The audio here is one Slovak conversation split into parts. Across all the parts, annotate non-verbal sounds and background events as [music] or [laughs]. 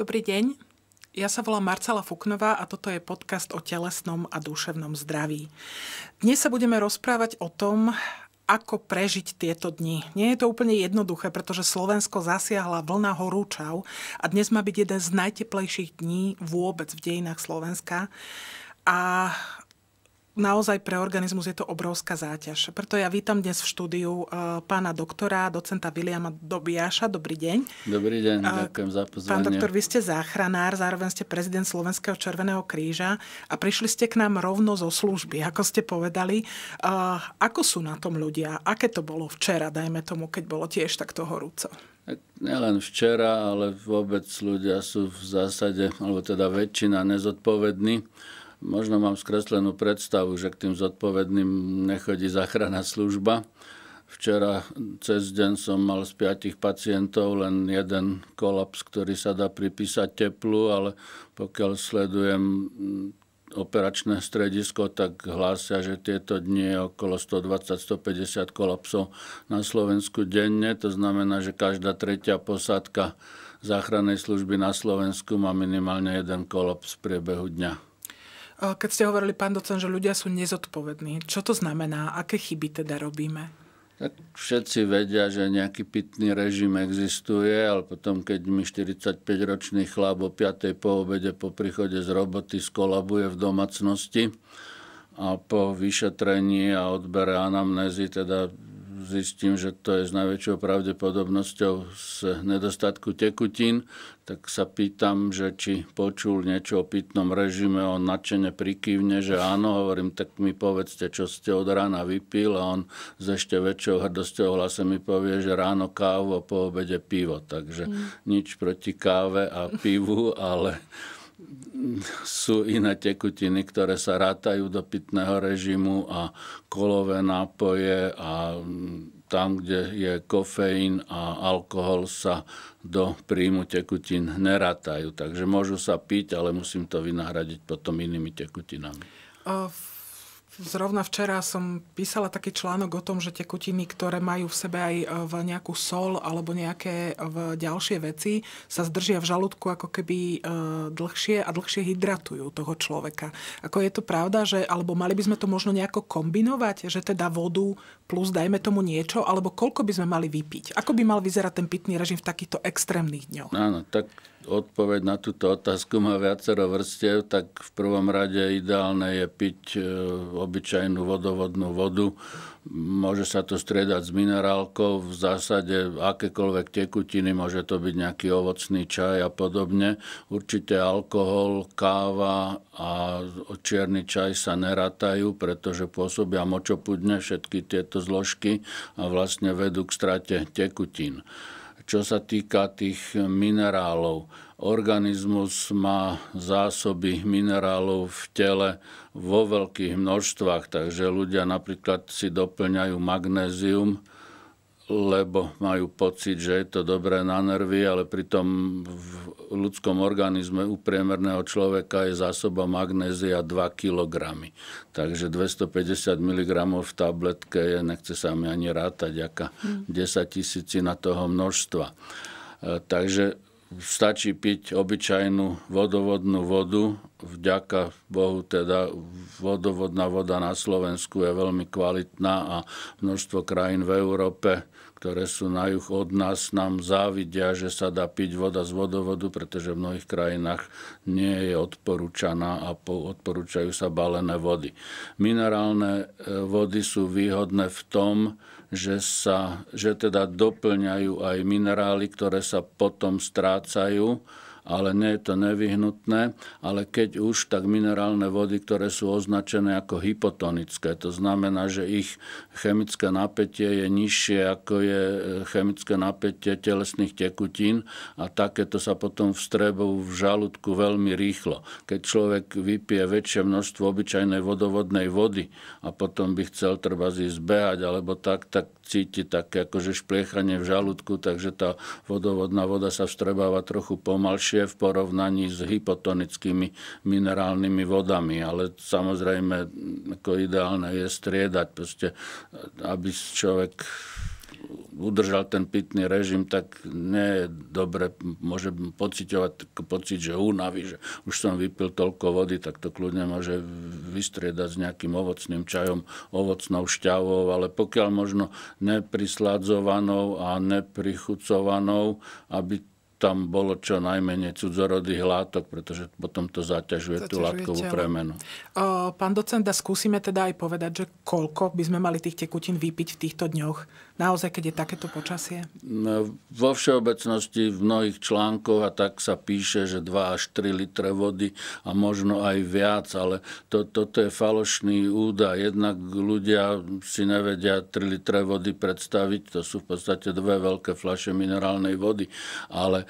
Dobrý deň. Ja sa volám Marcela Fuknová a toto je podcast o telesnom a duševnom zdraví. Dnes sa budeme rozprávať o tom, ako prežiť tieto dni. Nie je to úplne jednoduché, pretože Slovensko zasiahla vlna horúčav a dnes má byť jeden z najteplejších dní vôbec v dejinách Slovenska. A naozaj pre organizmus je to obrovská záťaž. Preto ja vítam dnes v štúdiu e, pána doktora, docenta Viliama Dobiaša. Dobrý deň. Dobrý deň, e, ďakujem za pozvanie. Pán doktor, vy ste záchranár, zároveň ste prezident Slovenského Červeného kríža a prišli ste k nám rovno zo služby, ako ste povedali. E, ako sú na tom ľudia? Aké to bolo včera, dajme tomu, keď bolo tiež takto horúco? Nielen včera, ale vôbec ľudia sú v zásade, alebo teda väčšina nezodpovední Možno mám skreslenú predstavu, že k tým zodpovedným nechodí záchranná služba. Včera cez deň som mal z piatich pacientov len jeden kolaps, ktorý sa dá pripísať teplu, ale pokiaľ sledujem operačné stredisko, tak hlásia, že tieto dni je okolo 120-150 kolapsov na Slovensku denne. To znamená, že každá tretia posádka záchrannej služby na Slovensku má minimálne jeden kolaps v priebehu dňa. Keď ste hovorili, pán docen, že ľudia sú nezodpovední, čo to znamená? Aké chyby teda robíme? Tak no, všetci vedia, že nejaký pitný režim existuje, ale potom, keď mi 45-ročný chlap o 5. po obede po príchode z roboty skolabuje v domácnosti a po vyšetrení a odbere anamnézy, teda zistím, že to je s najväčšou pravdepodobnosťou z nedostatku tekutín, tak sa pýtam, že či počul niečo o pitnom režime, on nadšene prikývne, že áno, hovorím, tak mi povedzte, čo ste od rána vypil a on s ešte väčšou hrdosťou hlase mi povie, že ráno kávu a po obede pivo. Takže mm. nič proti káve a pivu, ale sú iné tekutiny, ktoré sa rátajú do pitného režimu a kolové nápoje a tam, kde je kofeín a alkohol sa do príjmu tekutín nerátajú. Takže môžu sa piť, ale musím to vynahradiť potom inými tekutinami. A v zrovna včera som písala taký článok o tom, že tekutiny, ktoré majú v sebe aj e, v nejakú sol alebo nejaké e, v ďalšie veci, sa zdržia v žalúdku ako keby e, dlhšie a dlhšie hydratujú toho človeka. Ako je to pravda, že alebo mali by sme to možno nejako kombinovať, že teda vodu plus dajme tomu niečo, alebo koľko by sme mali vypiť? Ako by mal vyzerať ten pitný režim v takýchto extrémnych dňoch? Áno, tak Odpoveď na túto otázku má viacero vrstiev, tak v prvom rade ideálne je piť e, obyčajnú vodovodnú vodu. Môže sa to striedať s minerálkou, v zásade akékoľvek tekutiny, môže to byť nejaký ovocný čaj a podobne. Určite alkohol, káva a čierny čaj sa neratajú, pretože pôsobia močopudne všetky tieto zložky a vlastne vedú k strate tekutín. Čo sa týka tých minerálov, organizmus má zásoby minerálov v tele vo veľkých množstvách, takže ľudia napríklad si doplňajú magnézium lebo majú pocit, že je to dobré na nervy, ale pritom v ľudskom organizme u priemerného človeka je zásoba magnézia 2 kg. Takže 250 mg v tabletke je, nechce sa mi ani rátať, aká 10 hm. na toho množstva. E, takže stačí piť obyčajnú vodovodnú vodu vďaka Bohu teda vodovodná voda na Slovensku je veľmi kvalitná a množstvo krajín v Európe, ktoré sú na juh od nás, nám závidia, že sa dá piť voda z vodovodu, pretože v mnohých krajinách nie je odporúčaná a odporúčajú sa balené vody. Minerálne e, vody sú výhodné v tom, že, sa, že teda doplňajú aj minerály, ktoré sa potom strácajú ale nie je to nevyhnutné. Ale keď už, tak minerálne vody, ktoré sú označené ako hypotonické, to znamená, že ich chemické napätie je nižšie ako je e, chemické napätie telesných tekutín a takéto sa potom vstrebujú v žalúdku veľmi rýchlo. Keď človek vypije väčšie množstvo obyčajnej vodovodnej vody a potom by chcel treba zísť behať alebo tak, tak cíti také akože špliechanie v žalúdku, takže tá vodovodná voda sa vstrebáva trochu pomalšie v porovnaní s hypotonickými minerálnymi vodami. Ale samozrejme, ako ideálne je striedať, proste, aby človek udržal ten pitný režim, tak nie je dobre, môže pocitovať pocit, že únavy, že už som vypil toľko vody, tak to kľudne môže vystriedať s nejakým ovocným čajom, ovocnou šťavou, ale pokiaľ možno neprisladzovanou a neprichucovanou, aby tam bolo čo najmenej cudzorodých látok, pretože potom to zaťažuje, tú látkovú premenu. O, pán docent, a skúsime teda aj povedať, že koľko by sme mali tých tekutín vypiť v týchto dňoch, naozaj, keď je takéto počasie? No, vo všeobecnosti v mnohých článkoch a tak sa píše, že 2 až 3 litre vody a možno aj viac, ale to, toto je falošný údaj. Jednak ľudia si nevedia 3 litre vody predstaviť, to sú v podstate dve veľké fľaše minerálnej vody, ale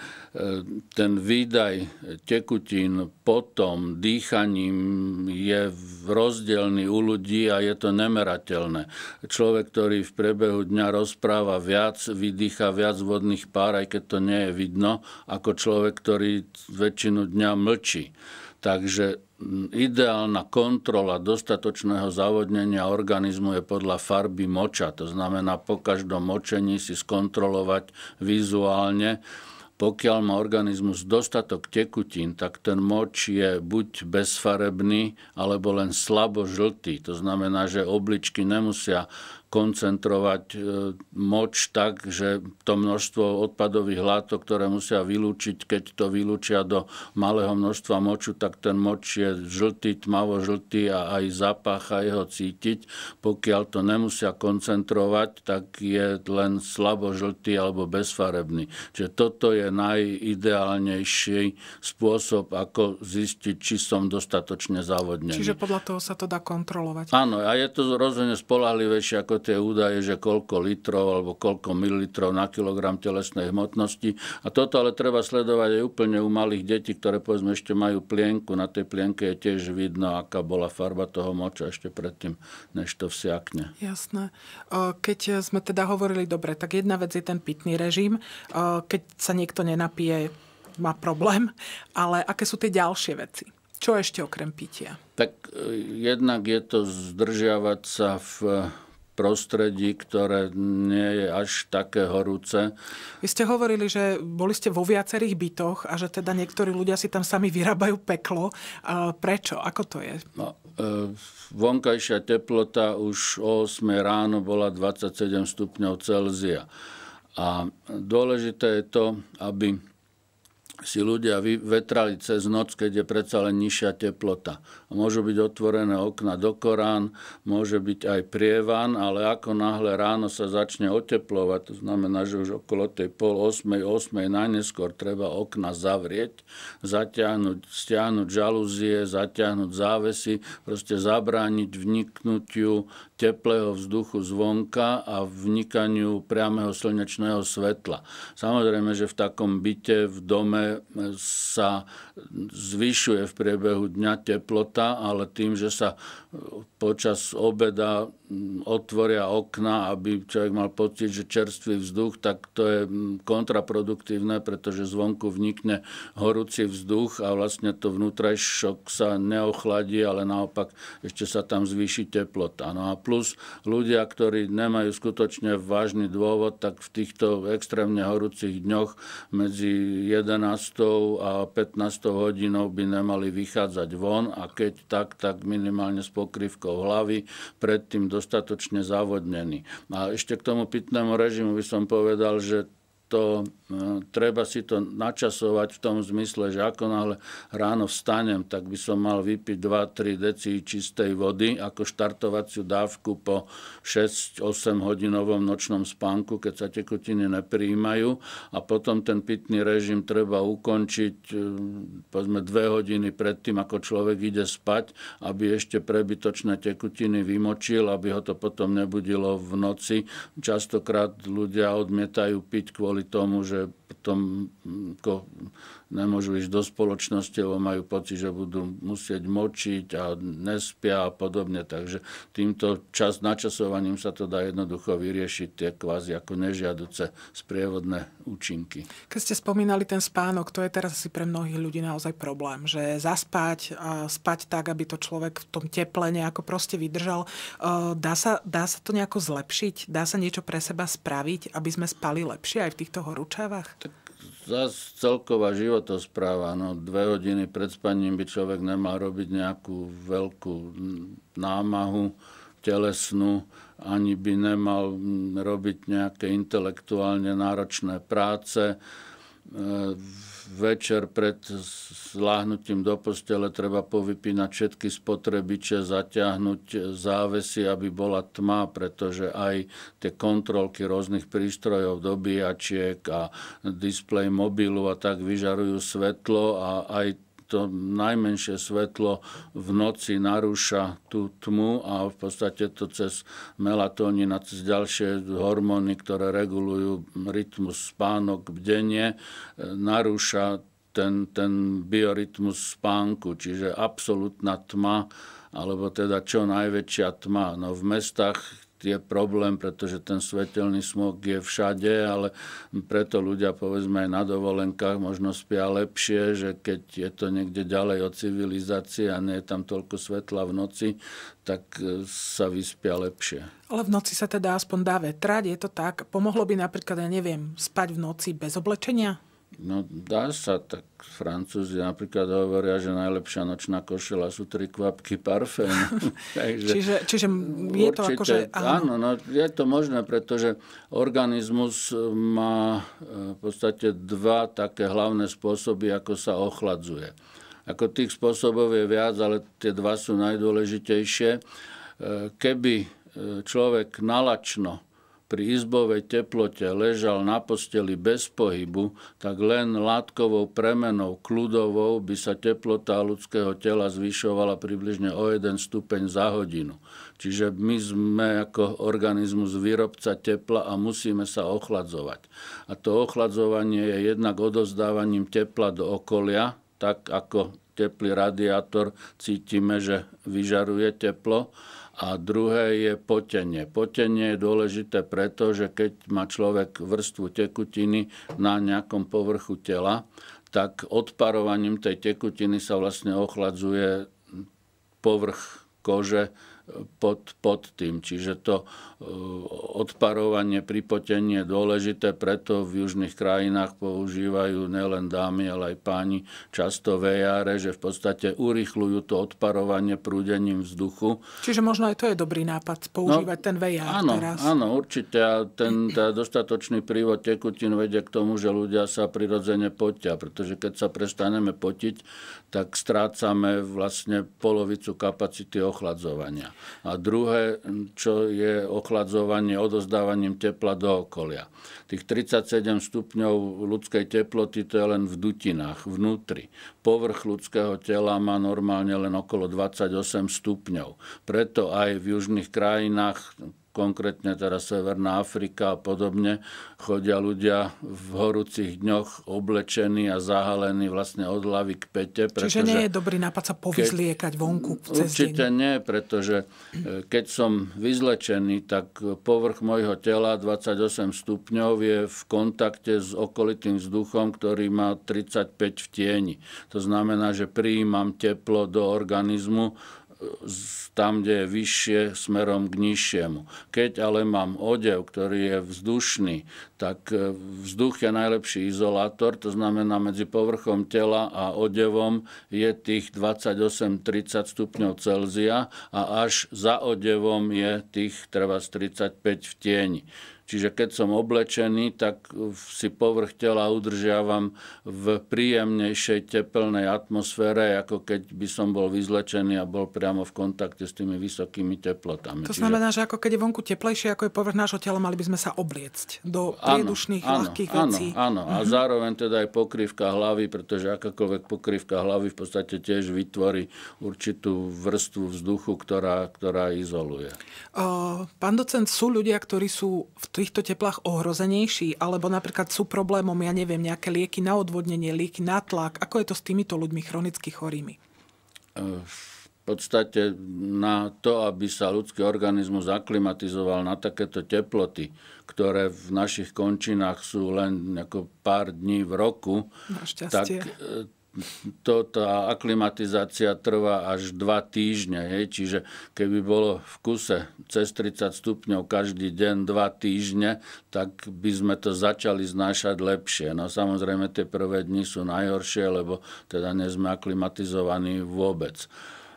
ten výdaj tekutín potom dýchaním je rozdielný u ľudí a je to nemerateľné. Človek, ktorý v priebehu dňa rozpráva viac, vydýcha viac vodných pár, aj keď to nie je vidno, ako človek, ktorý väčšinu dňa mlčí. Takže ideálna kontrola dostatočného zavodnenia organizmu je podľa farby moča. To znamená, po každom močení si skontrolovať vizuálne, pokiaľ má organizmus dostatok tekutín, tak ten moč je buď bezfarebný, alebo len slabo žltý. To znamená, že obličky nemusia koncentrovať e, moč tak, že to množstvo odpadových látok, ktoré musia vylúčiť, keď to vylúčia do malého množstva moču, tak ten moč je žltý, tmavo-žltý a aj zápach a jeho cítiť. Pokiaľ to nemusia koncentrovať, tak je len slabo žltý alebo bezfarebný. Čiže toto je najideálnejší spôsob, ako zistiť, či som dostatočne závodnený. Čiže podľa toho sa to dá kontrolovať. Áno, a je to rozhodne spolahlivejšie ako tie údaje, že koľko litrov alebo koľko mililitrov na kilogram telesnej hmotnosti. A toto ale treba sledovať aj úplne u malých detí, ktoré povedzme ešte majú plienku. Na tej plienke je tiež vidno, aká bola farba toho moča ešte predtým, než to vsiakne. Jasné. Keď sme teda hovorili dobre, tak jedna vec je ten pitný režim. Keď sa niekto nenapije, má problém. Ale aké sú tie ďalšie veci? Čo ešte okrem pitia? Tak e, jednak je to zdržiavať sa v prostredí, ktoré nie je až také horúce. Vy ste hovorili, že boli ste vo viacerých bytoch a že teda niektorí ľudia si tam sami vyrábajú peklo. Prečo? Ako to je? No, e, vonkajšia teplota už o 8 ráno bola 27 stupňov Celzia. A dôležité je to, aby si ľudia vetrali cez noc, keď je predsa len nižšia teplota. môžu byť otvorené okna do Korán, môže byť aj prievan, ale ako náhle ráno sa začne oteplovať, to znamená, že už okolo tej pol osmej, osmej najneskôr treba okna zavrieť, zatiahnuť, stiahnuť žalúzie, zatiahnuť závesy, proste zabrániť vniknutiu teplého vzduchu zvonka a vnikaniu priamého slnečného svetla. Samozrejme, že v takom byte, v dome, sa zvyšuje v priebehu dňa teplota, ale tým, že sa počas obeda otvoria okna, aby človek mal pocit, že čerstvý vzduch, tak to je mm, kontraproduktívne, pretože zvonku vnikne horúci vzduch a vlastne to vnútrajšok sa neochladí, ale naopak ešte sa tam zvýši teplota. No a plus ľudia, ktorí nemajú skutočne vážny dôvod, tak v týchto extrémne horúcich dňoch medzi 11 a 15 hodinou by nemali vychádzať von a keď tak, tak minimálne s pokrývkou hlavy, predtým do dostatočne závodnený. A ešte k tomu pitnému režimu by som povedal, že to No, treba si to načasovať v tom zmysle, že ako náhle ráno vstanem, tak by som mal vypiť 2-3 deci čistej vody ako štartovaciu dávku po 6-8 hodinovom nočnom spánku, keď sa tekutiny nepríjmajú a potom ten pitný režim treba ukončiť eh, povedzme 2 hodiny predtým, ako človek ide spať, aby ešte prebytočné tekutiny vymočil, aby ho to potom nebudilo v noci. Častokrát ľudia odmietajú piť kvôli tomu, že potom mm, ko, nemôžu ísť do spoločnosti, lebo majú pocit, že budú musieť močiť a nespia a podobne. Takže týmto čas načasovaním sa to dá jednoducho vyriešiť, tie kvázi ako nežiaduce sprievodné účinky. Keď ste spomínali ten spánok, to je teraz asi pre mnohých ľudí naozaj problém, že zaspať a spať tak, aby to človek v tom teple nejako proste vydržal. Dá sa, dá sa to nejako zlepšiť? Dá sa niečo pre seba spraviť, aby sme spali lepšie aj v týchto horúčavách? zase celková životospráva. No, dve hodiny pred spaním by človek nemal robiť nejakú veľkú námahu telesnú, ani by nemal robiť nejaké intelektuálne náročné práce večer pred zláhnutím do postele treba povypínať všetky spotrebiče, zatiahnuť závesy, aby bola tma, pretože aj tie kontrolky rôznych prístrojov, dobíjačiek a displej mobilu a tak vyžarujú svetlo a aj to najmenšie svetlo v noci narúša tú tmu a v podstate to cez melatonín a cez ďalšie hormóny, ktoré regulujú rytmus spánok, denne, e, narúša ten, ten biorytmus spánku, čiže absolútna tma, alebo teda čo najväčšia tma. No v mestách je problém, pretože ten svetelný smog je všade, ale preto ľudia povedzme aj na dovolenkách možno spia lepšie, že keď je to niekde ďalej od civilizácie a nie je tam toľko svetla v noci, tak e, sa vyspia lepšie. Ale v noci sa teda aspoň dá vetrať, je to tak? Pomohlo by napríklad, ja neviem, spať v noci bez oblečenia? No dá sa, tak Francúzi napríklad hovoria, že najlepšia nočná košela sú tri kvapky parfém. [laughs] Takže čiže, čiže je určite, to akože... Áno, no, je to možné, pretože organizmus e, má e, v podstate dva také hlavné spôsoby, ako sa ochladzuje. Ako tých spôsobov je viac, ale tie dva sú najdôležitejšie. E, keby človek nalačno pri izbovej teplote ležal na posteli bez pohybu, tak len látkovou premenou kľudovou by sa teplota ľudského tela zvyšovala približne o 1 stupeň za hodinu. Čiže my sme ako organizmus výrobca tepla a musíme sa ochladzovať. A to ochladzovanie je jednak odozdávaním tepla do okolia, tak ako teplý radiátor cítime, že vyžaruje teplo, a druhé je potenie. Potenie je dôležité preto, že keď má človek vrstvu tekutiny na nejakom povrchu tela, tak odparovaním tej tekutiny sa vlastne ochladzuje povrch kože pod, pod tým. Čiže to e, odparovanie, pripotenie je dôležité, preto v južných krajinách používajú nielen dámy, ale aj páni často vejare, že v podstate urychľujú to odparovanie prúdením vzduchu. Čiže možno aj to je dobrý nápad, používať no, ten vejar áno, teraz. Áno, určite. A ten tá dostatočný prívod tekutín vedie k tomu, že ľudia sa prirodzene potia, pretože keď sa prestaneme potiť, tak strácame vlastne polovicu kapacity ochladzovania. A druhé, čo je ochladzovanie odozdávaním tepla do okolia. Tých 37 stupňov ľudskej teploty to je len v dutinách, vnútri. Povrch ľudského tela má normálne len okolo 28 stupňov. Preto aj v južných krajinách konkrétne teda Severná Afrika a podobne, chodia ľudia v horúcich dňoch oblečení a zahalení vlastne od hlavy k pete. Čiže nie je dobrý nápad sa povyzliekať vonku cez Určite deň. nie, pretože e, keď som vyzlečený, tak povrch mojho tela 28 stupňov je v kontakte s okolitým vzduchom, ktorý má 35 v tieni. To znamená, že prijímam teplo do organizmu, tam, kde je vyššie, smerom k nižšiemu. Keď ale mám odev, ktorý je vzdušný, tak e, vzduch je najlepší izolátor, to znamená medzi povrchom tela a odevom je tých 28-30 stupňov Celzia a až za odevom je tých treba 35 v tieni. Čiže keď som oblečený, tak si povrch tela udržiavam v príjemnejšej teplnej atmosfére, ako keď by som bol vyzlečený a bol priamo v kontakte s tými vysokými teplotami. To Čiže... znamená, že ako keď je vonku teplejšie, ako je povrch nášho tela, mali by sme sa obliecť do priedušných, áno, ľahkých áno, vecí. Áno, a mhm. zároveň teda aj pokrývka hlavy, pretože akákoľvek pokrývka hlavy v podstate tiež vytvorí určitú vrstvu vzduchu, ktorá, ktorá izoluje. O, pán docent, sú ľudia, ktorí sú v t- týchto teplách ohrozenejší? Alebo napríklad sú problémom, ja neviem, nejaké lieky na odvodnenie, lieky na tlak? Ako je to s týmito ľuďmi chronicky chorými? E, v podstate na to, aby sa ľudský organizmus zaklimatizoval na takéto teploty, ktoré v našich končinách sú len pár dní v roku, tak e, to, tá aklimatizácia trvá až dva týždne. Hej? Čiže keby bolo v kuse cez 30 stupňov každý deň dva týždne, tak by sme to začali znášať lepšie. No samozrejme tie prvé dni sú najhoršie, lebo teda nie sme aklimatizovaní vôbec.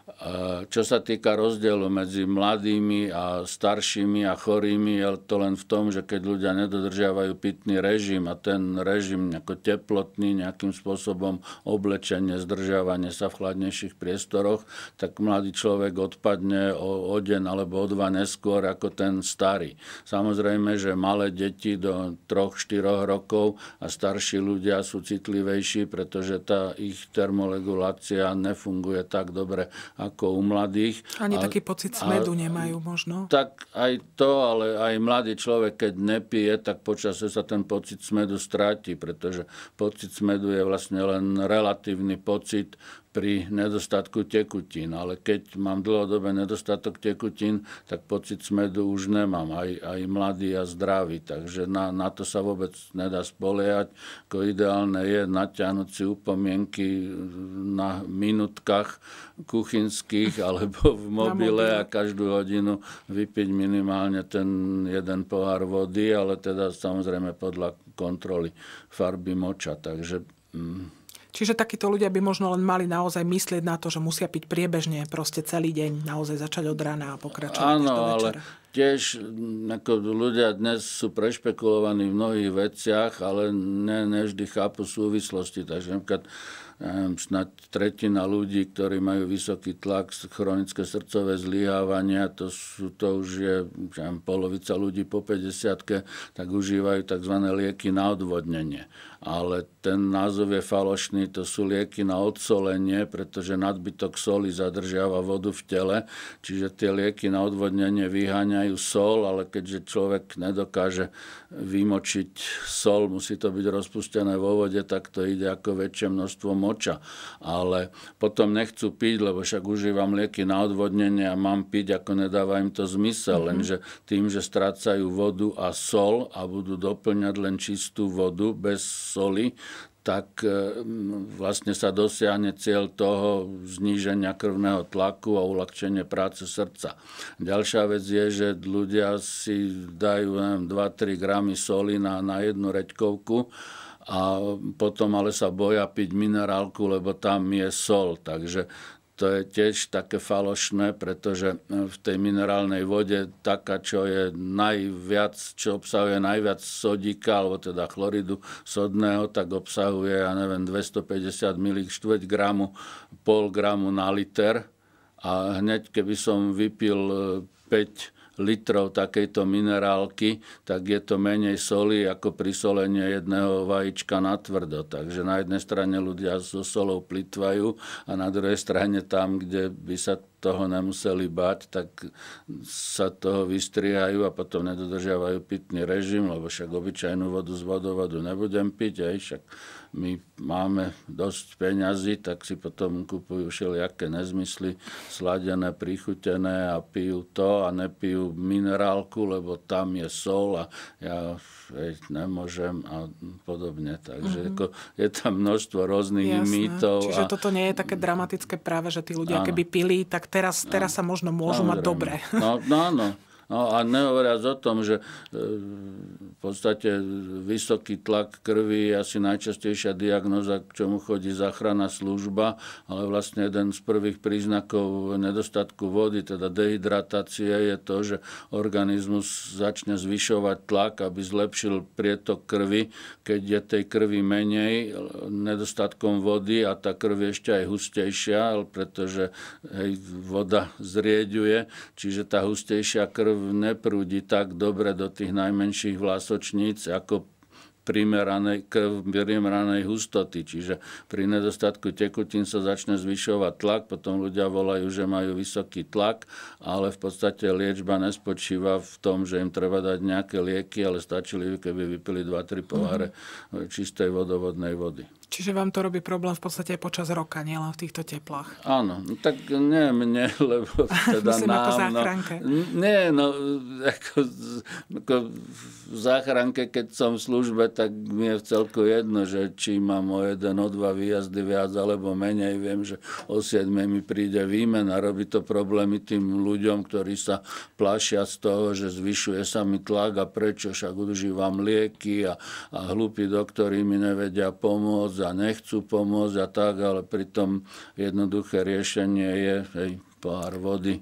Eh, čo sa týka rozdielu medzi mladými a staršími a chorými, je to len v tom, že keď ľudia nedodržiavajú pitný režim a ten režim nejako teplotný, nejakým spôsobom oblečenie, zdržiavanie sa v chladnejších priestoroch, tak mladý človek odpadne o, o deň alebo o dva neskôr ako ten starý. Samozrejme, že malé deti do 3-4 rokov a starší ľudia sú citlivejší, pretože tá ich termoregulácia nefunguje tak dobre ako u mladých. Ani a, taký pocit smedu a, nemajú možno. Tak aj to, ale aj mladý človek, keď nepije, tak počasie sa ten pocit smedu stráti, pretože pocit smedu je vlastne len relatívny pocit pri nedostatku tekutín. Ale keď mám dlhodobé nedostatok tekutín, tak pocit smedu už nemám, aj, aj mladý a zdravý. Takže na, na to sa vôbec nedá spoliehať. Ko ideálne je natiahnuť si upomienky na minutkách kuchynských [laughs] alebo v mobile a každú hodinu vypiť minimálne ten jeden pohár vody, ale teda samozrejme podľa kontroly farby moča. Takže... Mm Čiže takíto ľudia by možno len mali naozaj myslieť na to, že musia piť priebežne proste celý deň, naozaj začať od rana a pokračovať Áno, do večera. ale tiež mm, ako ľudia dnes sú prešpekulovaní v mnohých veciach, ale ne, ne vždy chápu súvislosti. Takže napríklad snad tretina ľudí, ktorí majú vysoký tlak, chronické srdcové zlyhávania, to, sú, to už je polovica ľudí po 50 tak užívajú tzv. lieky na odvodnenie ale ten názov je falošný, to sú lieky na odsolenie, pretože nadbytok soli zadržiava vodu v tele, čiže tie lieky na odvodnenie vyháňajú sol, ale keďže človek nedokáže vymočiť sol, musí to byť rozpustené vo vode, tak to ide ako väčšie množstvo moča. Ale potom nechcú piť, lebo však užívam lieky na odvodnenie a mám piť, ako nedáva im to zmysel, mm-hmm. lenže tým, že strácajú vodu a sol a budú doplňať len čistú vodu bez soli, tak e, vlastne sa dosiahne cieľ toho zníženia krvného tlaku a uľahčenie práce srdca. Ďalšia vec je, že ľudia si dajú 2-3 gramy soli na, na jednu reďkovku a potom ale sa boja piť minerálku, lebo tam je sol. Takže to je tiež také falošné, pretože e, v tej minerálnej vode taká, čo je najviac, čo obsahuje najviac sodíka, alebo teda chloridu sodného, tak obsahuje, ja neviem, 250 ml, 4 gramu, pol gramu na liter. A hneď, keby som vypil 5 e, litrov takejto minerálky, tak je to menej soli ako prisolenie jedného vajíčka na tvrdo. Takže na jednej strane ľudia so solou plitvajú a na druhej strane tam, kde by sa toho nemuseli bať, tak sa toho vystriehajú a potom nedodržiavajú pitný režim, lebo však obyčajnú vodu z vodovodu nebudem piť, aj však my máme dosť peňazí, tak si potom kupujú všelijaké nezmysly, sladené, prichutené a pijú to a nepijú minerálku, lebo tam je sol a ja veď, nemôžem a podobne. Takže mm-hmm. ako, je tam množstvo rôznych Jasné. mýtov. Čiže a... toto nie je také dramatické práve, že tí ľudia ano. keby pili, tak teraz, teraz sa možno môžu Samozrejme. mať dobre. No, no, áno. [laughs] No a nehovoriac o tom, že e, v podstate vysoký tlak krvi je asi najčastejšia diagnoza, k čomu chodí záchranná služba, ale vlastne jeden z prvých príznakov nedostatku vody, teda dehydratácie, je to, že organizmus začne zvyšovať tlak, aby zlepšil prietok krvi. Keď je tej krvi menej, nedostatkom vody a tá krv je ešte aj hustejšia, pretože hej, voda zrieďuje, čiže tá hustejšia krv neprúdi tak dobre do tých najmenších vlásočníc, ako primeranej, k primeranej hustoty. Čiže pri nedostatku tekutín sa začne zvyšovať tlak, potom ľudia volajú, že majú vysoký tlak, ale v podstate liečba nespočíva v tom, že im treba dať nejaké lieky, ale stačili, keby vypili 2-3 poháre mm-hmm. čistej vodovodnej vody. Čiže vám to robí problém v podstate aj počas roka, nielen v týchto teplách. Áno, no tak nie mne, [laughs] lebo teda Myslím, nám... Ako no. záchranke. No, nie, no, ako, ako v záchranke, keď som v službe, tak mi je v celku jedno, že či mám o jeden, o dva výjazdy viac alebo menej. Viem, že o 7 mi príde výmen a robí to problémy tým ľuďom, ktorí sa plašia z toho, že zvyšuje sa mi tlak a prečo však užívam lieky a, a hlúpi doktori mi nevedia pomôcť a nechcú pomôcť a tak, ale pritom jednoduché riešenie je hej, pár vody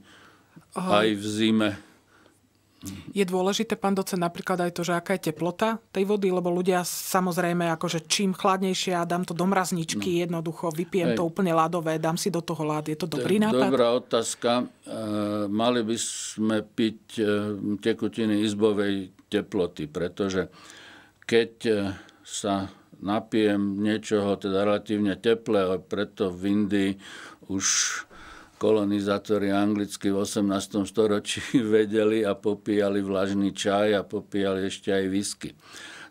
aj v zime. Je dôležité, pán doce napríklad aj to, že aká je teplota tej vody, lebo ľudia samozrejme, akože čím chladnejšie, ja dám to do mrazničky, no. jednoducho vypijem Hej. to úplne ľadové, dám si do toho ľad. Je to dobrý to nápad? Dobrá otázka. E, mali by sme piť e, tekutiny izbovej teploty, pretože keď e, sa napijem niečoho teda relatívne teplého, preto v Indii už kolonizátori anglicky v 18. storočí [laughs] vedeli a popíjali vlažný čaj a popíjali ešte aj whisky.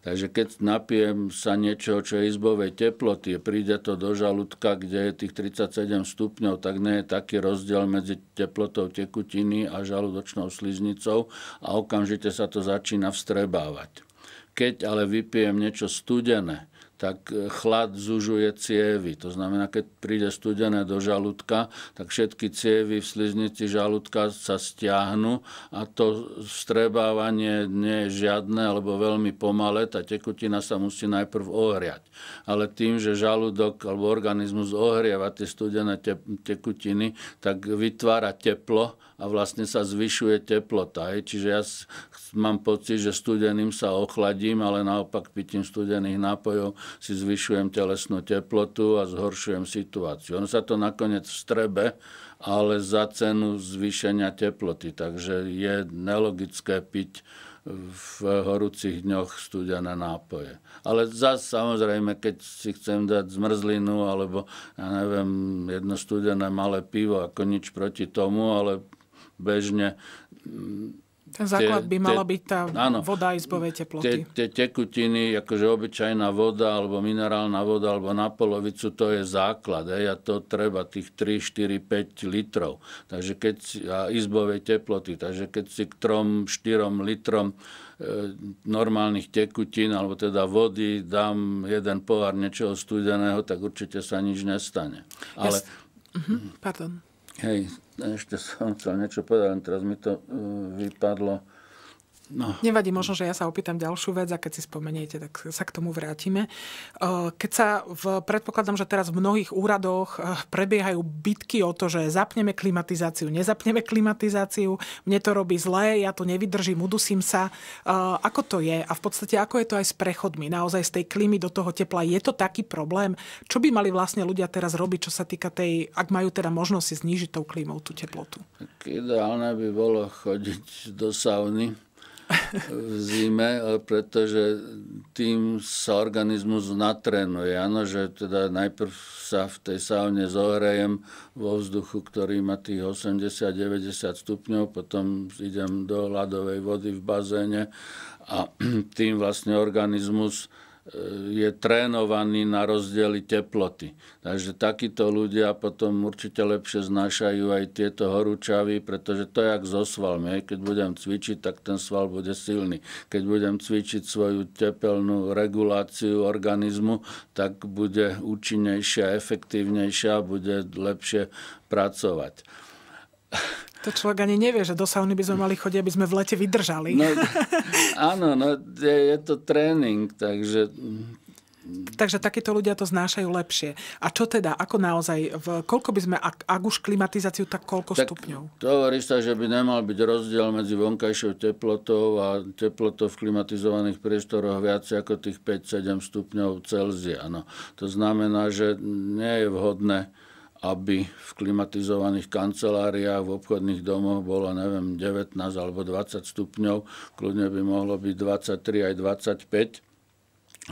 Takže keď napijem sa niečo, čo je izbovej teploty, príde to do žalúdka, kde je tých 37 stupňov, tak nie je taký rozdiel medzi teplotou tekutiny a žalúdočnou sliznicou a okamžite sa to začína vstrebávať. Keď ale vypijem niečo studené, tak e, chlad zužuje cievy. To znamená, keď príde studené do žalúdka, tak všetky cievy v sliznici žalúdka sa stiahnu a to vstrebávanie nie je žiadne alebo veľmi pomalé. Tá tekutina sa musí najprv ohriať. Ale tým, že žalúdok alebo organizmus ohrieva tie studené te- tekutiny, tak vytvára teplo a vlastne sa zvyšuje teplota. Čiže ja mám pocit, že studeným sa ochladím, ale naopak pitím studených nápojov si zvyšujem telesnú teplotu a zhoršujem situáciu. On sa to nakoniec vstrebe, ale za cenu zvýšenia teploty. Takže je nelogické piť v horúcich dňoch studené nápoje. Ale zase samozrejme, keď si chcem dať zmrzlinu alebo ja neviem, jedno studené malé pivo, ako nič proti tomu, ale bežne ten základ tie, by mala byť tá áno, voda izbovej teploty. Tie, tie tekutiny, akože obyčajná voda alebo minerálna voda alebo na polovicu, to je základ. Hej, a to treba tých 3, 4, 5 litrov. Takže keď, a izbovej teploty. Takže keď si k 3, 4 litrom e, normálnych tekutín, alebo teda vody, dám jeden pohár niečoho studeného, tak určite sa nič nestane. Ale... Yes. Mm-hmm. pardon. Hej, ešte som chcel niečo povedať, len teraz mi to e, vypadlo. No. Nevadí, možno, že ja sa opýtam ďalšiu vec a keď si spomeniete, tak sa k tomu vrátime. Keď sa v, predpokladám, že teraz v mnohých úradoch prebiehajú bitky o to, že zapneme klimatizáciu, nezapneme klimatizáciu, mne to robí zle, ja to nevydržím, udusím sa. Ako to je? A v podstate ako je to aj s prechodmi? Naozaj z tej klímy do toho tepla je to taký problém? Čo by mali vlastne ľudia teraz robiť, čo sa týka tej, ak majú teda možnosť znížiť tou klímou tú teplotu? ideálne by bolo chodiť do sauny v zime, pretože tým sa organizmus natrenuje. Áno, že teda najprv sa v tej saune zohrejem vo vzduchu, ktorý má tých 80-90 stupňov, potom idem do ľadovej vody v bazéne a [clears throat] tým vlastne organizmus E, je trénovaný na rozdiely teploty. Takže takíto ľudia potom určite lepšie znášajú aj tieto horúčavy, pretože to je jak so svalmi. Keď budem cvičiť, tak ten sval bude silný. Keď budem cvičiť svoju tepelnú reguláciu organizmu, tak bude účinnejšia, efektívnejšia, bude lepšie pracovať. To človek ani nevie, že do sauny by sme mali chodiť, aby sme v lete vydržali. No, áno, no, je, je to tréning, takže Takže takíto ľudia to znášajú lepšie. A čo teda, ako naozaj, v, koľko by sme, ak, ak už klimatizáciu, tak koľko tak stupňov? To sa, že by nemal byť rozdiel medzi vonkajšou teplotou a teplotou v klimatizovaných priestoroch viac ako tých 5-7 stupňov Celzia. No, to znamená, že nie je vhodné aby v klimatizovaných kanceláriách, v obchodných domoch bolo, neviem, 19 alebo 20 stupňov, kľudne by mohlo byť 23 aj 25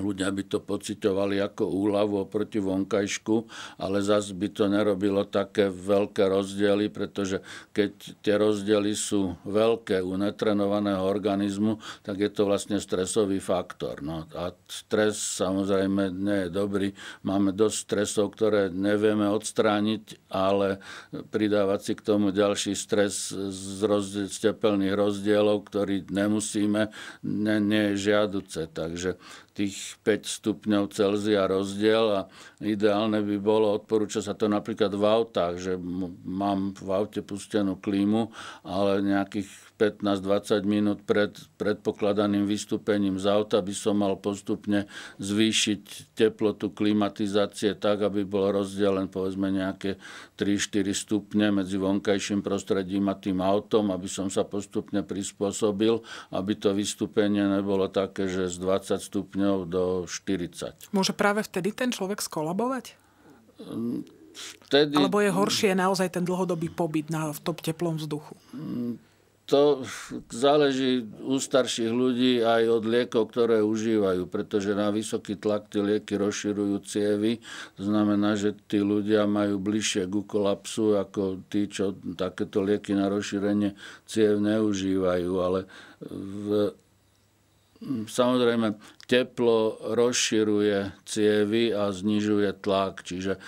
ľudia by to pocitovali ako úľavu oproti vonkajšku, ale zas by to nerobilo také veľké rozdiely, pretože keď tie rozdiely sú veľké u netrenovaného organizmu, tak je to vlastne stresový faktor. No, a stres samozrejme nie je dobrý. Máme dosť stresov, ktoré nevieme odstrániť, ale pridávať si k tomu ďalší stres z, rozdiel, z tepelných rozdielov, ktorý nemusíme, nie, nie je žiaduce. Takže tých 5 stupňov Celzia rozdiel a ideálne by bolo, odporúča sa to napríklad v autách, že mám v aute pustenú klímu, ale nejakých 15-20 minút pred predpokladaným vystúpením z auta by som mal postupne zvýšiť teplotu klimatizácie tak, aby bol rozdelen povedzme nejaké 3-4 stupne medzi vonkajším prostredím a tým autom, aby som sa postupne prispôsobil, aby to vystúpenie nebolo také, že z 20 stupňov do 40. Môže práve vtedy ten človek skolabovať? Vtedy... Alebo je horšie naozaj ten dlhodobý pobyt na, v top teplom vzduchu? to záleží u starších ľudí aj od liekov, ktoré užívajú, pretože na vysoký tlak tie lieky rozširujú cievy. To znamená, že tí ľudia majú bližšie k kolapsu ako tí, čo takéto lieky na rozšírenie ciev neužívajú. Ale v, samozrejme teplo rozširuje cievy a znižuje tlak. Čiže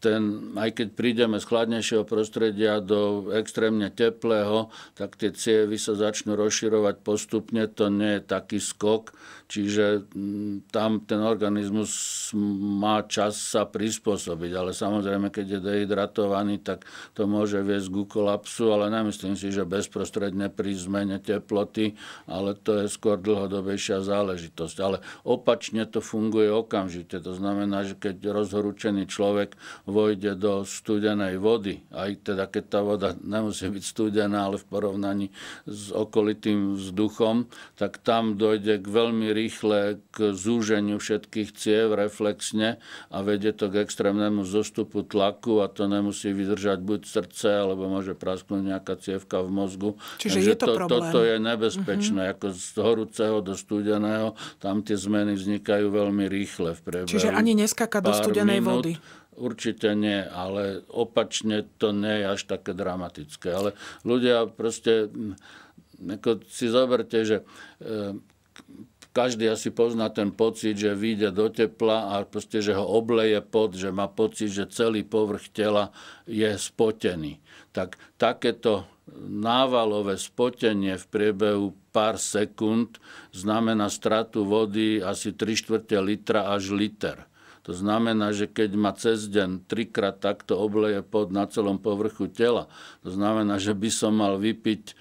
ten, aj keď prídeme z chladnejšieho prostredia do extrémne teplého, tak tie cievy sa začnú rozširovať postupne, to nie je taký skok, Čiže mm, tam ten organizmus má čas sa prispôsobiť, ale samozrejme, keď je dehydratovaný, tak to môže viesť ku kolapsu, ale nemyslím si, že bezprostredne pri zmene teploty, ale to je skôr dlhodobejšia záležitosť. Ale opačne to funguje okamžite. To znamená, že keď rozhorúčený človek vojde do studenej vody, aj teda keď tá voda nemusí byť studená, ale v porovnaní s okolitým vzduchom, tak tam dojde k veľmi rýchle k zúženiu všetkých ciev reflexne a vedie to k extrémnemu zostupu tlaku a to nemusí vydržať buď srdce, alebo môže prasknúť nejaká cievka v mozgu. Čiže Takže je to, to problém. Toto je nebezpečné, mm-hmm. ako z horúceho do studeného, tam tie zmeny vznikajú veľmi rýchle v priebehu. Čiže ani neskáka do studenej minút. vody. Určite nie, ale opačne to nie je až také dramatické. Ale ľudia proste, ako si zoberte, že e, každý asi pozná ten pocit, že vyjde do tepla a proste, že ho obleje pod, že má pocit, že celý povrch tela je spotený. Tak takéto návalové spotenie v priebehu pár sekúnd znamená stratu vody asi 3 čtvrte litra až liter. To znamená, že keď ma cez deň trikrát takto obleje pod na celom povrchu tela, to znamená, že by som mal vypiť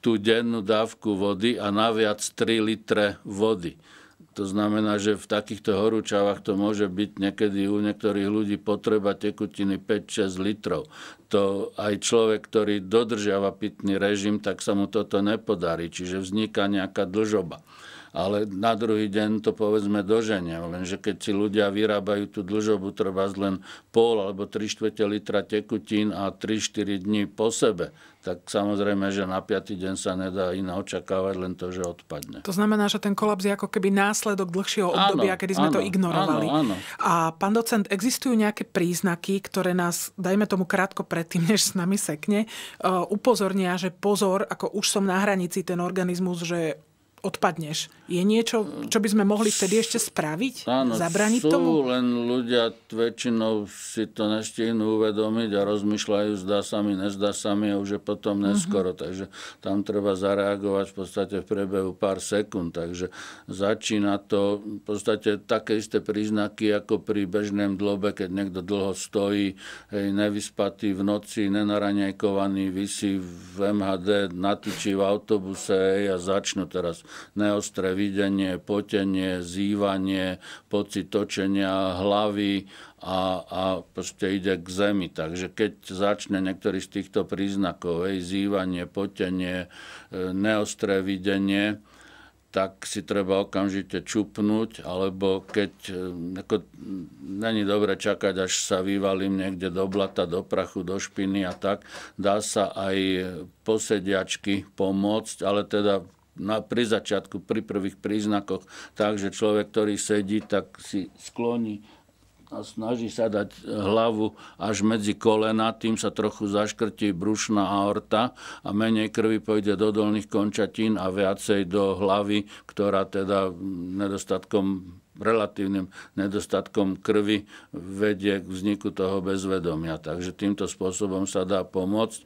tú dennú dávku vody a naviac 3 litre vody. To znamená, že v takýchto horúčavách to môže byť niekedy u niektorých ľudí potreba tekutiny 5-6 litrov. To aj človek, ktorý dodržiava pitný režim, tak sa mu toto nepodarí, čiže vzniká nejaká dlžoba. Ale na druhý deň to povedzme doženia, lenže keď si ľudia vyrábajú tú dlžobu treba len pol alebo tri 4 litra tekutín a 3-4 dní po sebe, tak samozrejme, že na piatý deň sa nedá iná očakávať, len to, že odpadne. To znamená, že ten kolaps je ako keby následok dlhšieho obdobia, áno, kedy sme áno, to ignorovali. Áno, áno. A pán docent, existujú nejaké príznaky, ktoré nás, dajme tomu krátko predtým, než s nami sekne, uh, upozornia, že pozor, ako už som na hranici, ten organizmus, že odpadneš. Je niečo, čo by sme mohli vtedy ešte spraviť? Áno, Zabraniť sú, tomu? len ľudia väčšinou si to nestihnú uvedomiť a rozmýšľajú, zdá sa mi, nezdá sa mi a už je potom mhm. neskoro. Mm-hmm. Takže tam treba zareagovať v podstate v priebehu pár sekúnd. Takže začína to v podstate také isté príznaky ako pri bežnom dlobe, keď niekto dlho stojí, hej, nevyspatý v noci, nenaraňajkovaný, vysí v MHD, na v autobuse hej, a začnú teraz neostré videnie, potenie, zývanie, pocit točenia hlavy a, a proste ide k zemi. Takže keď začne niektorý z týchto príznakov, hej, zývanie, potenie, e, neostré videnie, tak si treba okamžite čupnúť, alebo keď e, ako, není dobre čakať, až sa vyvalím niekde do blata, do prachu, do špiny a tak, dá sa aj posediačky pomôcť, ale teda na, pri začiatku, pri prvých príznakoch, takže človek, ktorý sedí, tak si skloní a snaží sa dať hlavu až medzi kolena, tým sa trochu zaškrtí brušná aorta a menej krvi pôjde do dolných končatín a viacej do hlavy, ktorá teda nedostatkom relatívnym nedostatkom krvi vedie k vzniku toho bezvedomia. Takže týmto spôsobom sa dá pomôcť.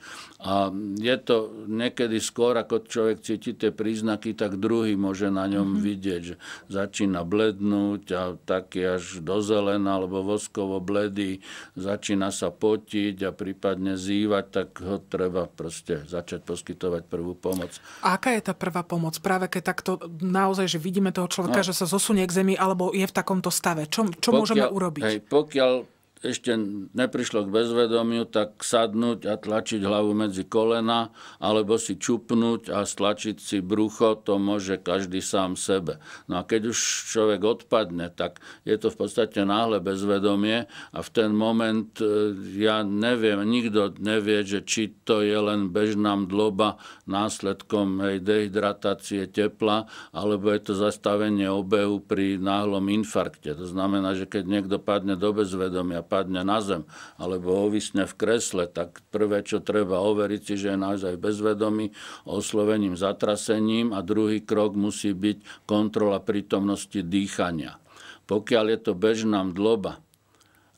A je to niekedy skôr, ako človek cíti tie príznaky, tak druhý môže na ňom mm-hmm. vidieť, že začína blednúť a taký až do zelená alebo voskovo bledý, začína sa potiť a prípadne zývať, tak ho treba proste začať poskytovať prvú pomoc. A aká je tá prvá pomoc? Práve keď takto naozaj, že vidíme toho človeka, no. že sa zosunie k zemi, alebo alebo je v takomto stave? Čo, čo pokiaľ, môžeme urobiť? Hej, pokiaľ ešte neprišlo k bezvedomiu, tak sadnúť a tlačiť hlavu medzi kolena, alebo si čupnúť a stlačiť si brucho, to môže každý sám sebe. No a keď už človek odpadne, tak je to v podstate náhle bezvedomie a v ten moment e, ja neviem, nikto nevie, že či to je len bežná mdloba následkom hej, dehydratácie tepla, alebo je to zastavenie obehu pri náhlom infarkte. To znamená, že keď niekto padne do bezvedomia, padne na zem alebo ovisne v kresle, tak prvé, čo treba overiť si, že je naozaj bezvedomý, oslovením zatrasením a druhý krok musí byť kontrola prítomnosti dýchania. Pokiaľ je to bežná mdloba,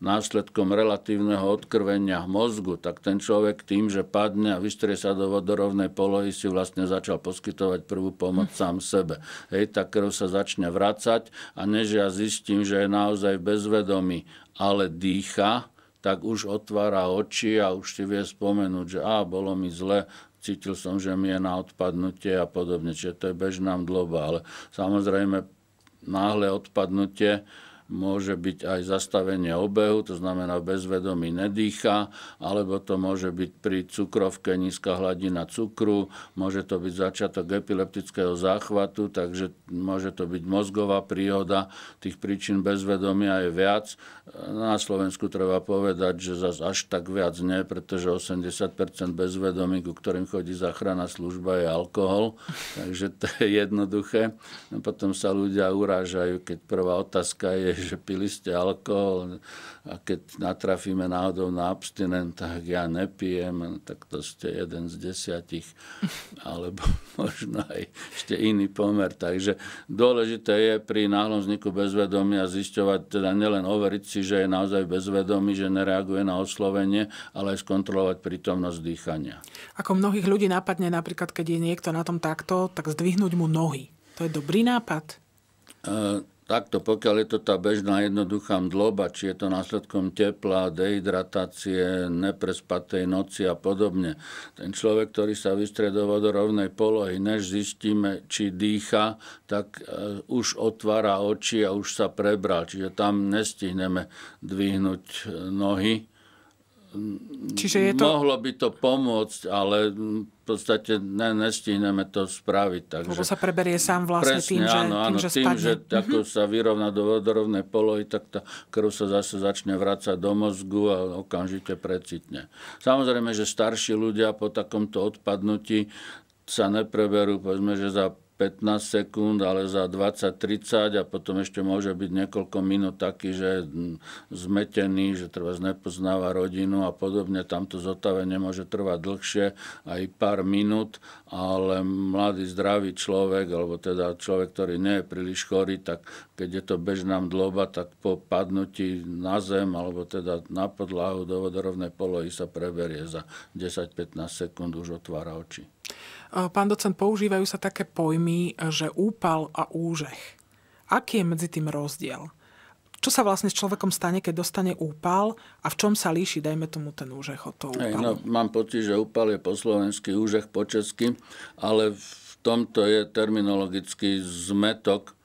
následkom relatívneho odkrvenia mozgu, tak ten človek tým, že padne a vystrie sa do vodorovnej polohy, si vlastne začal poskytovať prvú pomoc hm. sám sebe. Hej, tá krv sa začne vrácať a než ja zistím, že je naozaj bezvedomý, ale dýcha, tak už otvára oči a už si vie spomenúť, že a, bolo mi zle, cítil som, že mi je na odpadnutie a podobne. Čiže to je bežná mdloba, ale samozrejme náhle odpadnutie môže byť aj zastavenie obehu, to znamená bezvedomí nedýcha, alebo to môže byť pri cukrovke nízka hladina cukru, môže to byť začiatok epileptického záchvatu, takže môže to byť mozgová príhoda, tých príčin bezvedomia je viac. Na Slovensku treba povedať, že zas až tak viac nie, pretože 80% bezvedomí, ku ktorým chodí záchranná služba, je alkohol. [laughs] Takže to je jednoduché. No potom sa ľudia urážajú, keď prvá otázka je, že pili ste alkohol a keď natrafíme náhodou na abstinent, tak ja nepijem, tak to ste jeden z desiatich, [laughs] alebo možno aj ešte iný pomer. Takže dôležité je pri náhlom vzniku bezvedomia zisťovať, teda nielen overiť si, že je naozaj bezvedomý, že nereaguje na oslovenie, ale aj skontrolovať prítomnosť dýchania. Ako mnohých ľudí napadne napríklad, keď je niekto na tom takto, tak zdvihnúť mu nohy. To je dobrý nápad? E, Takto, pokiaľ je to tá bežná jednoduchá mdloba, či je to následkom tepla, dehydratácie, neprespatej noci a podobne, ten človek, ktorý sa vystredoval do rovnej polohy, než zistíme, či dýcha, tak e, už otvára oči a už sa prebral, čiže tam nestihneme dvihnúť e, nohy. Čiže je to... Mohlo by to pomôcť, ale podstate ne, nestihneme to spraviť. Takže, Lebo sa preberie sám vlastne presne, tým, že, áno, áno, tým, že tým, že mm-hmm. ako sa vyrovná do vodorovnej polohy, tak tá krv sa zase začne vrácať do mozgu a okamžite precitne. Samozrejme, že starší ľudia po takomto odpadnutí sa nepreberú, povedzme, že za 15 sekúnd, ale za 20-30 a potom ešte môže byť niekoľko minút taký, že zmetený, že treba nepoznáva rodinu a podobne. Tamto zotavenie môže trvať dlhšie, aj pár minút, ale mladý zdravý človek, alebo teda človek, ktorý nie je príliš chorý, tak keď je to bežná mdloba, tak po padnutí na zem alebo teda na podlahu do vodorovnej polohy sa preberie za 10-15 sekúnd už otvára oči. Eh, pán docent, používajú sa také pojmy, eh, že úpal a úžeh. Aký je medzi tým rozdiel? čo sa vlastne s človekom stane, keď dostane úpal a v čom sa líši, dajme tomu, ten úžeh od toho no, úpalu? no, mám pocit, že úpal je po slovensky, úžeh po česky, ale v tomto je terminologický zmetok.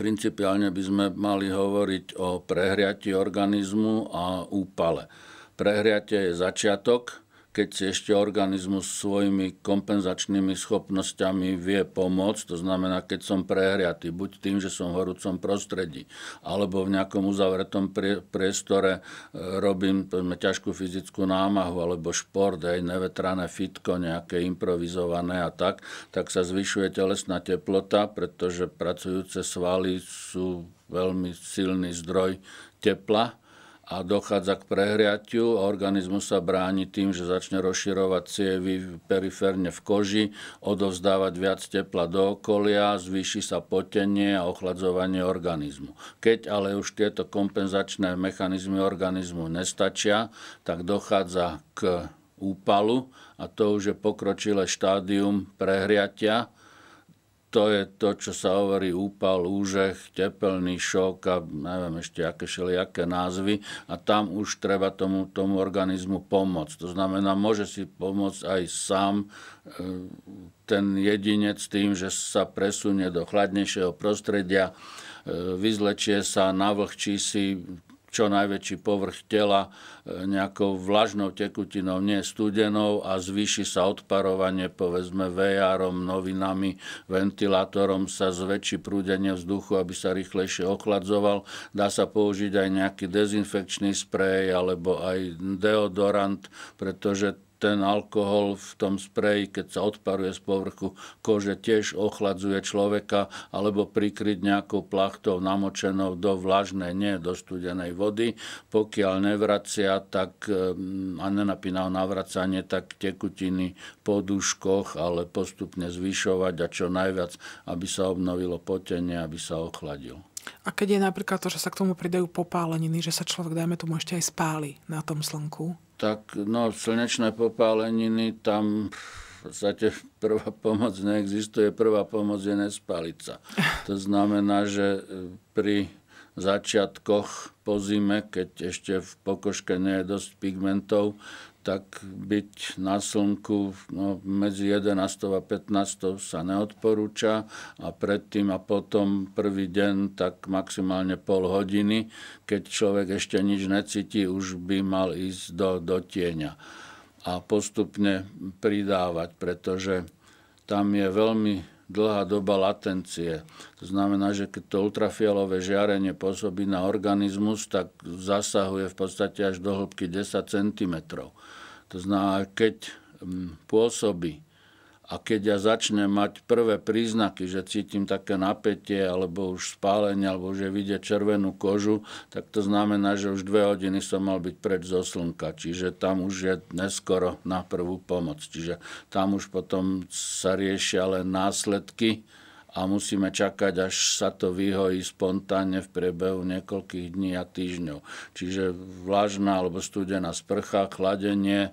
Principiálne by sme mali hovoriť o prehriati organizmu a úpale. Prehriatie je začiatok, keď si ešte organizmus svojimi kompenzačnými schopnosťami vie pomôcť, to znamená, keď som prehriatý, buď tým, že som v horúcom prostredí, alebo v nejakom uzavretom priestore e, robím poďme, ťažkú fyzickú námahu, alebo šport, aj nevetrané fitko, nejaké improvizované a tak, tak sa zvyšuje telesná teplota, pretože pracujúce svaly sú veľmi silný zdroj tepla a dochádza k prehriatiu a organizmus sa bráni tým, že začne rozširovať cievy periférne v koži, odovzdávať viac tepla do okolia, zvýši sa potenie a ochladzovanie organizmu. Keď ale už tieto kompenzačné mechanizmy organizmu nestačia, tak dochádza k úpalu a to už je pokročilé štádium prehriatia, to je to, čo sa hovorí úpal, úžeh, tepelný šok a neviem ešte aké všelijaké názvy a tam už treba tomu, tomu organizmu pomôcť. To znamená, môže si pomôcť aj sám e, ten jedinec tým, že sa presunie do chladnejšieho prostredia, e, vyzlečie sa, navlhčí si čo najväčší povrch tela e, nejakou vlažnou tekutinou, nie studenou a zvýši sa odparovanie, povedzme, vejárom, novinami, ventilátorom sa zväčší prúdenie vzduchu, aby sa rýchlejšie ochladzoval. Dá sa použiť aj nejaký dezinfekčný sprej alebo aj deodorant, pretože ten alkohol v tom spreji, keď sa odparuje z povrchu kože, tiež ochladzuje človeka, alebo prikryť nejakou plachtou namočenou do vlažnej, nie do studenej vody. Pokiaľ nevracia tak, mm, a nenapína navracanie, tak tekutiny po duškoch, ale postupne zvyšovať a čo najviac, aby sa obnovilo potenie, aby sa ochladil. A keď je napríklad to, že sa k tomu pridajú popáleniny, že sa človek, dajme tomu, ešte aj spáli na tom slnku, tak no, slnečné popáleniny, tam v podstate prvá pomoc neexistuje. Prvá pomoc je nespalica. To znamená, že e, pri začiatkoch po zime, keď ešte v pokožke nie je dosť pigmentov, tak byť na slnku no, medzi 11. a 15. sa neodporúča a predtým a potom prvý deň tak maximálne pol hodiny, keď človek ešte nič necíti, už by mal ísť do, do tieňa a postupne pridávať, pretože tam je veľmi dlhá doba latencie. To znamená, že keď to ultrafialové žiarenie pôsobí na organizmus, tak zasahuje v podstate až do hĺbky 10 cm. To znamená, keď mm, pôsobí a keď ja začnem mať prvé príznaky, že cítim také napätie, alebo už spálenie, alebo že vidie červenú kožu, tak to znamená, že už dve hodiny som mal byť preč zo slnka. Čiže tam už je neskoro na prvú pomoc. Čiže tam už potom sa riešia len následky a musíme čakať, až sa to vyhojí spontánne v priebehu niekoľkých dní a týždňov. Čiže vlažná alebo studená sprcha, chladenie,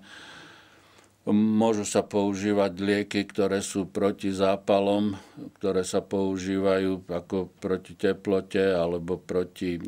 Môžu sa používať lieky, ktoré sú proti zápalom, ktoré sa používajú ako proti teplote alebo proti e,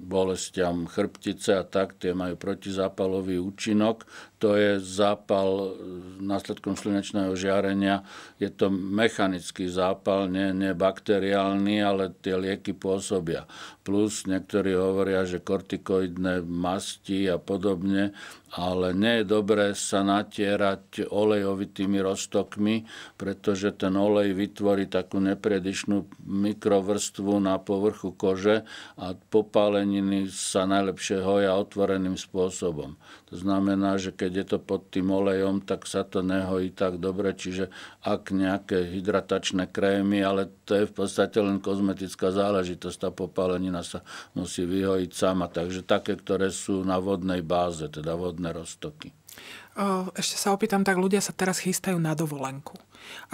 bolestiam chrbtice a tak, tie majú protizápalový účinok to je zápal následkom slnečného žiarenia. Je to mechanický zápal, nie, nie bakteriálny, ale tie lieky pôsobia. Plus niektorí hovoria, že kortikoidné masti a podobne, ale nie je dobré sa natierať olejovitými roztokmi, pretože ten olej vytvorí takú nepredišnú mikrovrstvu na povrchu kože a popáleniny sa najlepšie hoja otvoreným spôsobom. To znamená, že keď keď je to pod tým olejom, tak sa to nehojí tak dobre, čiže ak nejaké hydratačné krémy, ale to je v podstate len kozmetická záležitosť, tá popálenina sa musí vyhojiť sama, takže také, ktoré sú na vodnej báze, teda vodné roztoky. Ešte sa opýtam, tak ľudia sa teraz chystajú na dovolenku.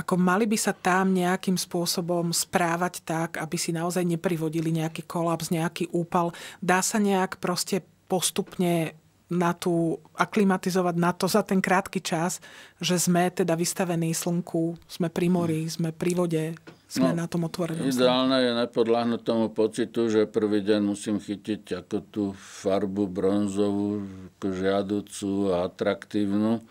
Ako mali by sa tam nejakým spôsobom správať tak, aby si naozaj neprivodili nejaký kolaps, nejaký úpal? Dá sa nejak proste postupne na tú, aklimatizovať na to za ten krátky čas, že sme teda vystavení slnku, sme pri mori, mm. sme pri vode, sme no, na tom otvorenom. Ideálne je nepodláhnuť tomu pocitu, že prvý deň musím chytiť ako tú farbu bronzovú, žiaducu a atraktívnu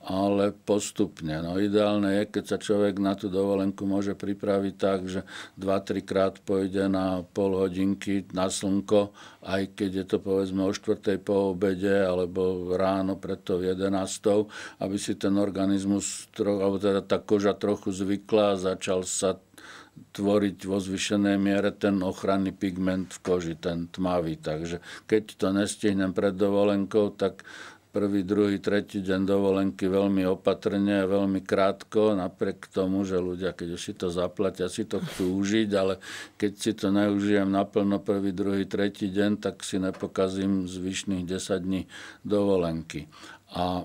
ale postupne. No ideálne je, keď sa človek na tú dovolenku môže pripraviť tak, že 2-3 krát pôjde na pol hodinky na slnko, aj keď je to povedzme o 4. po obede alebo ráno pred to 11. aby si ten organizmus, alebo teda tá koža trochu zvykla a začal sa tvoriť vo zvyšenej miere ten ochranný pigment v koži, ten tmavý. Takže keď to nestihnem pred dovolenkou, tak prvý, druhý, tretí deň dovolenky veľmi opatrne a veľmi krátko, napriek tomu, že ľudia, keď si to zaplatia, si to chcú užiť, ale keď si to neužijem naplno prvý, druhý, tretí deň, tak si nepokazím zvyšných 10 dní dovolenky. A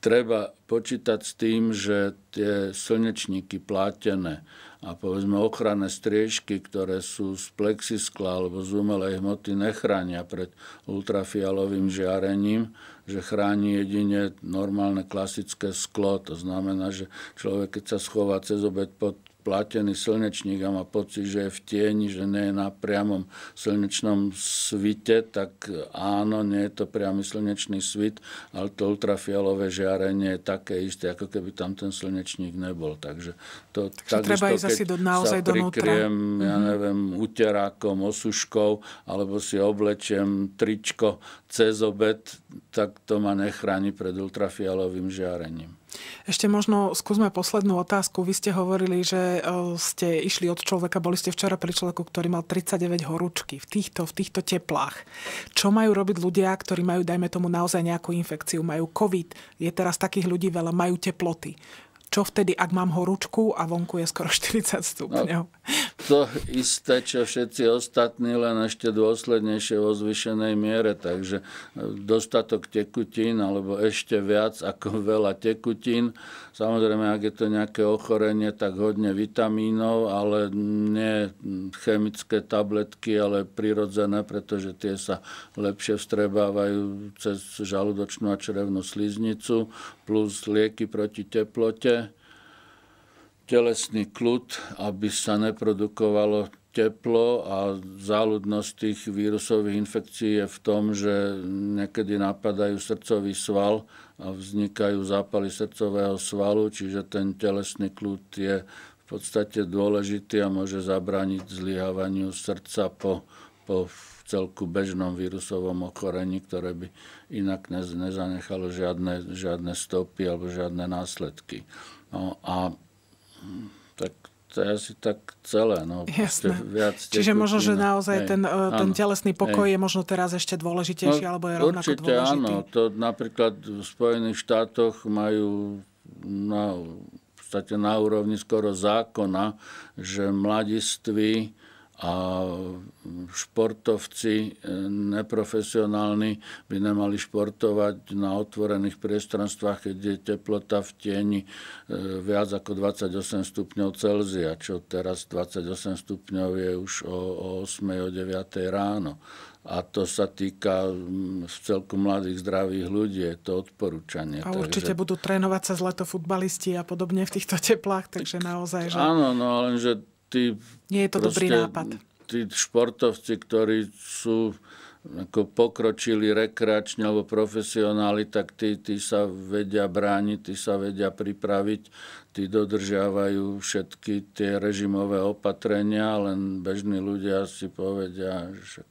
treba počítať s tým, že tie slnečníky plátené, a povedzme ochranné striežky, ktoré sú z plexiskla alebo z umelej hmoty, nechránia pred ultrafialovým žiarením, že chráni jedine normálne klasické sklo. To znamená, že človek, keď sa schová cez obed pod platený slnečník a má pocit, že je v tieni, že nie je na priamom slnečnom svite, tak áno, nie je to priamy slnečný svit, ale to ultrafialové žiarenie je také isté, ako keby tam ten slnečník nebol. Takže to Takže tak treba ísť asi do, naozaj sa prikriem, ja mhm. neviem, uterákom, osuškou, alebo si oblečiem tričko cez obed, tak to ma nechráni pred ultrafialovým žiarením. Ešte možno skúsme poslednú otázku. Vy ste hovorili, že e, ste išli od človeka, boli ste včera pri človeku, ktorý mal 39 horúčky v týchto, v týchto teplách. Čo majú robiť ľudia, ktorí majú, dajme tomu, naozaj nejakú infekciu, majú COVID, je teraz takých ľudí veľa, majú teploty. Čo vtedy, ak mám horúčku a vonku je skoro 40 stupňov? No, to isté, čo všetci ostatní, len ešte dôslednejšie vo zvyšenej miere. Takže e, dostatok tekutín, alebo ešte viac ako veľa tekutín, Samozrejme, ak je to nejaké ochorenie, tak hodne vitamínov, ale nie chemické tabletky, ale prirodzené, pretože tie sa lepšie vstrebávajú cez žalúdočnú a črevnú sliznicu, plus lieky proti teplote telesný kľud, aby sa neprodukovalo teplo a záľudnosť tých vírusových infekcií je v tom, že niekedy napadajú srdcový sval a vznikajú zápaly srdcového svalu, čiže ten telesný kľud je v podstate dôležitý a môže zabrániť zlyhávaniu srdca po, po celku bežnom vírusovom ochorení, ktoré by inak nezanechalo žiadne, žiadne stopy alebo žiadne následky. No a hm, tak to je asi tak celé. No, Jasné. Viac Čiže možno, že no. naozaj hej, ten, e, ten telesný pokoj hej. je možno teraz ešte dôležitejší, no, alebo je rovnako určite dôležitý. áno. To napríklad v Spojených štátoch majú na, v podstate na úrovni skoro zákona, že mladiství a športovci e, neprofesionálni by nemali športovať na otvorených priestranstvách, keď je teplota v tieni e, viac ako 28 stupňov Celzia, čo teraz 28 stupňov je už o, 8. o 9. ráno. A to sa týka v celku mladých, zdravých ľudí, je to odporúčanie. A určite takže... budú trénovať sa zleto futbalisti a podobne v týchto teplách, takže naozaj... Že... Áno, no lenže tí... Nie je to proste, dobrý nápad. Tí športovci, ktorí sú ako pokročili rekreačne alebo profesionáli, tak tí, tí sa vedia brániť, tí sa vedia pripraviť, tí dodržiavajú všetky tie režimové opatrenia, len bežní ľudia si povedia, že však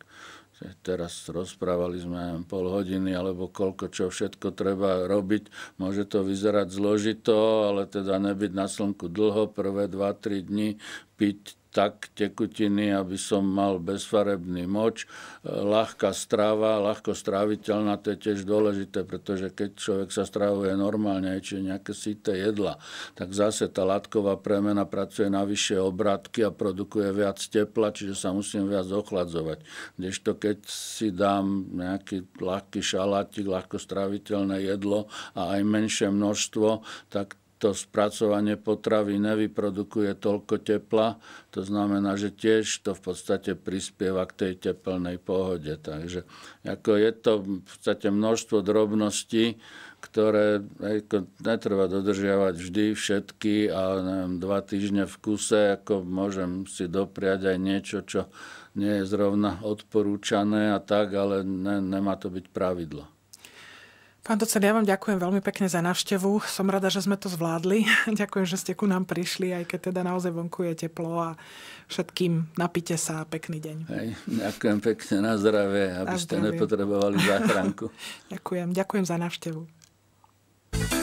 teraz rozprávali sme pol hodiny, alebo koľko čo všetko treba robiť. Môže to vyzerať zložito, ale teda nebyť na slnku dlho, prvé 2-3 dni, piť tak tekutiny, aby som mal bezfarebný moč. E, ľahká strava, ľahko stráviteľná, to je tiež dôležité, pretože keď človek sa stravuje normálne, či nejaké síte jedla, tak zase tá látková premena pracuje na vyššie obratky a produkuje viac tepla, čiže sa musím viac ochladzovať. Kdežto keď si dám nejaký ľahký šalátik, ľahko stráviteľné jedlo a aj menšie množstvo, tak to spracovanie potravy nevyprodukuje toľko tepla, to znamená, že tiež to v podstate prispieva k tej teplnej pohode. Takže ako je to v podstate množstvo drobností, ktoré ako, netreba dodržiavať vždy všetky a neviem, dva týždne v kuse, ako môžem si dopriať aj niečo, čo nie je zrovna odporúčané a tak, ale ne, nemá to byť pravidlo. Pán docent, ja vám ďakujem veľmi pekne za návštevu. Som rada, že sme to zvládli. [laughs] ďakujem, že ste ku nám prišli, aj keď teda naozaj vonku je teplo a všetkým napite sa a pekný deň. Hej, ďakujem pekne, na zdravie, aby na ste nepotrebovali záchranku. [laughs] ďakujem, ďakujem za návštevu.